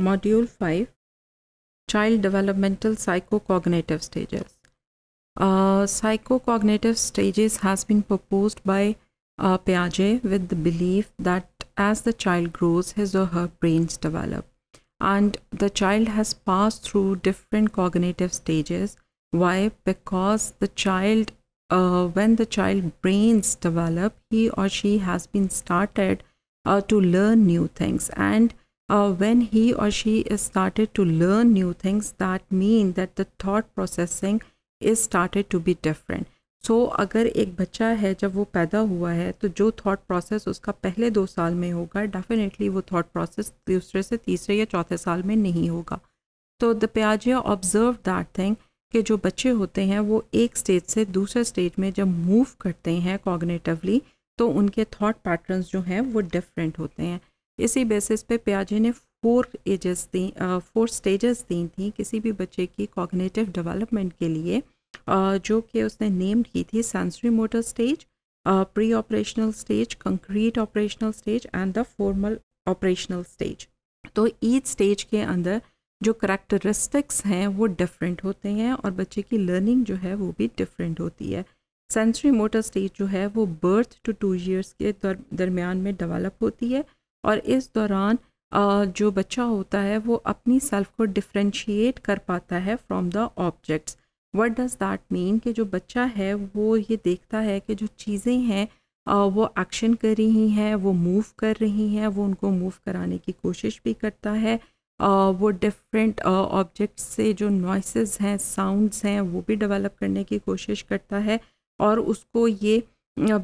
Module 5 Child Developmental Psychocognitive Stages. Uh, psychocognitive stages has been proposed by uh, Piaget with the belief that as the child grows, his or her brains develop. And the child has passed through different cognitive stages. Why? Because the child, uh, when the child brains develop, he or she has been started uh, to learn new things and uh, when he or she started to learn new things that mean that the thought processing is started to be different so so, अगर एक बच्चा है जब वो पैदा हुआ है तो जो थॉट प्रोसेस उसका पहले दो साल में होगा डेफिनेटली वो थॉट प्रोसेस दूसरे से तीसरे या चौथे साल में नहीं होगा तो द प्याजिया ऑब्जर्व दैट थिंग कि जो बच्चे होते हैं वो एक स्टेज से दूसरे स्टेज में जब मूव करते हैं कॉग्नेटिवली तो उनके थॉट पैटर्न्स जो हैं वो डिफरेंट होते हैं इसी बेसिस पे पियाजे ने फोर एजेस दी फोर स्टेजेस दी थी किसी भी बच्चे की कॉग्नेटिव डेवलपमेंट के लिए uh, जो कि उसने नेम की थी sensory motor stage pre operational stage concrete operational stage and the formal operational stage तो ईच स्टेज के अंदर जो करेक्टरिस्टिक्स हैं वो डिफरेंट होते हैं और बच्चे की लर्निंग जो है वो भी डिफरेंट होती है सेंसरी मोटर स्टेज जो है वो बर्थ टू टू ईयर्स के दर, दरमियान में डेवलप होती है और इस दौरान जो बच्चा होता है वो अपनी सेल्फ को डिफ्रेंशिएट कर पाता है from the objects what does that mean कि जो बच्चा है वो ये देखता है कि जो चीज़ें हैं वो एक्शन कर रही हैं वो मूव कर रही हैं वो उनको मूव कराने की कोशिश भी करता है वो डिफरेंट ऑब्जेक्ट्स से जो नॉइसेस हैं साउंड्स हैं वो भी डेवलप करने की कोशिश करता है और उसको ये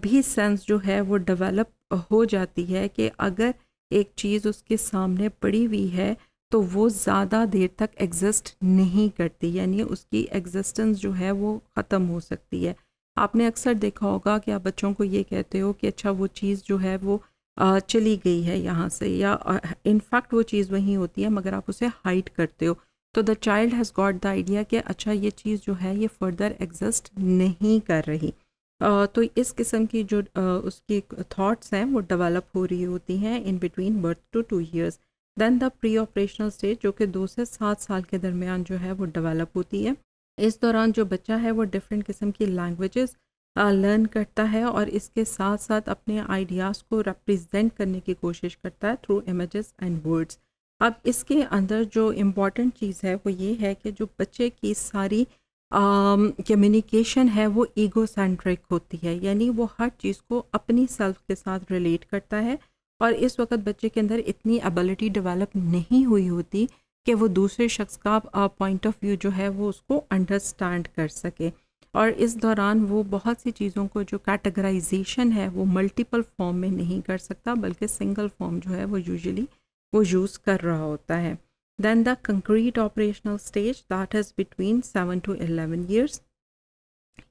भी सेंस जो है वो डेवलप हो जाती है कि अगर एक चीज़ उसके सामने पड़ी हुई है तो वो ज़्यादा देर तक एग्जस्ट नहीं करती यानी उसकी एग्जिस्टेंस जो है वो ख़त्म हो सकती है आपने अक्सर देखा होगा कि आप बच्चों को ये कहते हो कि अच्छा वो चीज़ जो है वो चली गई है यहाँ से या इनफैक्ट वो चीज़ वहीं होती है मगर आप उसे हाइड करते हो तो the child has got the idea कि अच्छा ये चीज़ जो है ये फर्दर एग्जस्ट नहीं कर रही तो इस किस्म की जो उसकी थाट्स हैं वो डेवलप हो रही होती हैं in between birth to two years then the pre operational stage जो कि दो से सात साल के दरमियान जो है वो डेवलप होती है इस दौरान जो बच्चा है वो डिफरेंट किस्म की लैंग्वेजेस लर्न करता है और इसके साथ साथ अपने आइडियाज़ को रिप्रेजेंट करने की कोशिश करता है थ्रू इमेजेस एंड वर्ड्स अब इसके अंदर जो इम्पॉर्टेंट चीज़ है वो ये है कि जो बच्चे की सारी कम्युनिकेशन um, है वो ईगो सेंट्रिक होती है यानी वो हर चीज़ को अपनी सेल्फ के साथ रिलेट करता है और इस वक्त बच्चे के अंदर इतनी एबिलिटी डेवलप नहीं हुई होती कि वो दूसरे शख्स का पॉइंट ऑफ व्यू जो है वो उसको अंडरस्टैंड कर सके और इस दौरान वो बहुत सी चीज़ों को जो कैटेगराइजेशन है वो मल्टीपल फॉर्म में नहीं कर सकता बल्कि सिंगल फॉर्म जो है वो यूजली वो यूज़ कर रहा होता है Then the concrete operational stage that is between 7 to 11 years.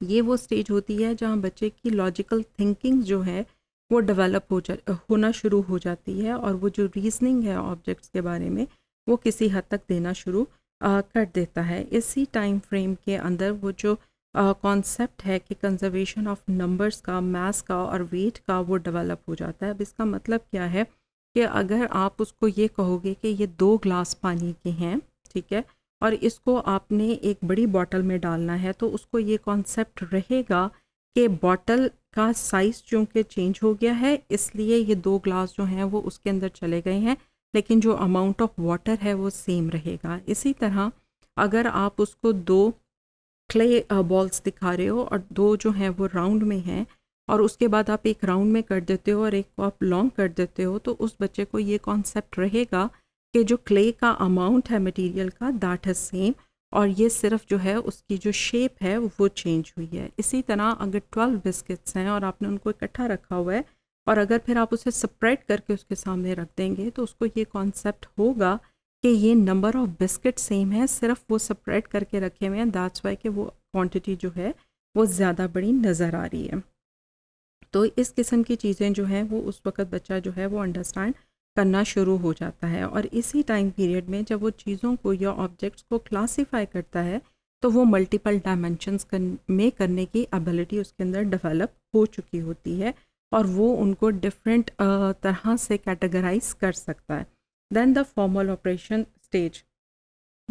ये वो स्टेज होती है जहाँ बच्चे की लॉजिकल थिंकिंग जो है वो डेवलप हो जा होना शुरू हो जाती है और वो जो रीजनिंग है ऑब्जेक्ट्स के बारे में वो किसी हद तक देना शुरू कर देता है इसी टाइम फ्रेम के अंदर वो जो कॉन्सेप्ट है कि कंजर्वेशन ऑफ नंबर्स का मैथ्स का और वेट का वो डेवलप हो जाता है अब इसका मतलब क्या है कि अगर आप उसको ये कहोगे कि ये दो ग्लास पानी के हैं ठीक है और इसको आपने एक बड़ी बॉटल में डालना है तो उसको ये कॉन्सेप्ट रहेगा कि बॉटल का साइज़ चूँकि चेंज हो गया है इसलिए ये दो ग्लास जो हैं वो उसके अंदर चले गए हैं लेकिन जो अमाउंट ऑफ वाटर है वो सेम रहेगा इसी तरह अगर आप उसको दो क्ले बॉल्स दिखा रहे हो और दो जो हैं वो राउंड में हैं और उसके बाद आप एक राउंड में कर देते हो और एक को आप लॉन्ग कर देते हो तो उस बच्चे को ये कॉन्सेप्ट रहेगा कि जो क्ले का अमाउंट है मटेरियल का दैट इज सेम और ये सिर्फ जो है उसकी जो शेप है वो चेंज हुई है इसी तरह अगर ट्वेल्व बिस्किट्स हैं और आपने उनको इकट्ठा रखा हुआ है और अगर फिर आप उसे सप्रेड करके उसके सामने रख देंगे तो उसको ये कॉन्सेप्ट होगा कि ये नंबर ऑफ बिस्किट सेम है सिर्फ वो सप्रेड करके रखे हुए हैं दैट्स वाई कि वो क्वांटिटी जो है वो ज़्यादा बड़ी नज़र आ रही है तो इस किस्म की चीज़ें जो हैं वो उस वक्त बच्चा जो है वो अंडरस्टैंड करना शुरू हो जाता है और इसी टाइम पीरियड में जब वो चीज़ों को या ऑब्जेक्ट्स को क्लासीफाई करता है तो वो मल्टीपल डायमेंशंस में करने की एबिलिटी उसके अंदर डेवलप हो चुकी होती है और वो उनको डिफरेंट तरह से कैटेगराइज कर सकता है then the formal operation stage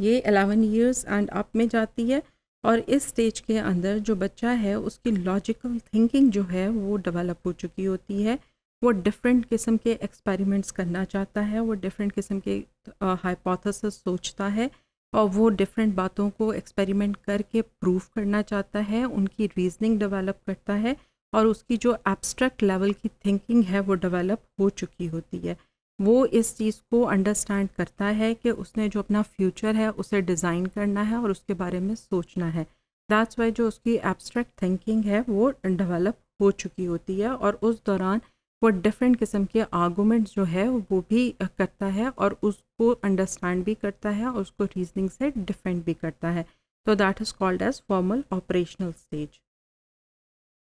ये अलेवन ईयर्स एंड अप में जाती है और इस स्टेज के अंदर जो बच्चा है उसकी लॉजिकल थिंकिंग जो है वो डेवलप हो चुकी होती है वो डिफरेंट किस्म के एक्सपेरिमेंट्स करना चाहता है वो डिफरेंट किस्म के हाइपोथेसिस uh, सोचता है और वो डिफरेंट बातों को एक्सपेरिमेंट करके प्रूव करना चाहता है उनकी रीजनिंग डेवलप करता है और उसकी जो एब्स्ट्रैक्ट लेवल की थिंकिंग है वो डेवलप हो चुकी होती है वो इस चीज़ को अंडरस्टैंड करता है कि उसने जो अपना फ्यूचर है उसे डिज़ाइन करना है और उसके बारे में सोचना है दैट्स वाई जो उसकी एब्स्ट्रैक्ट थिंकिंग है वो डेवलप हो चुकी होती है और उस दौरान वो डिफरेंट किस्म के आर्गूमेंट जो है वो भी करता है और उसको अंडरस्टैंड भी करता है और उसको रीजनिंग से डिफेंड भी करता है तो that is called as formal operational stage